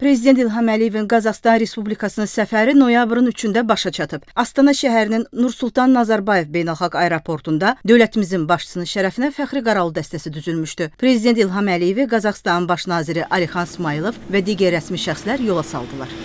Prezident İlham Əliyevin Qazaxstan Respublikasına səfəri noyabrın 3-də başa çatıb. Astana şəhərinin Nursultan Nazarbayev beynəlxalq aeroportunda dövlətimizin başçısının şərəfinə fəxri qaralı dəstəsi düzülmüşdü. Prezident İlham Əliyevi Qazaxstanın baş naziri Alixan Smailov və digər rəsmi şəxslər yola saldılar.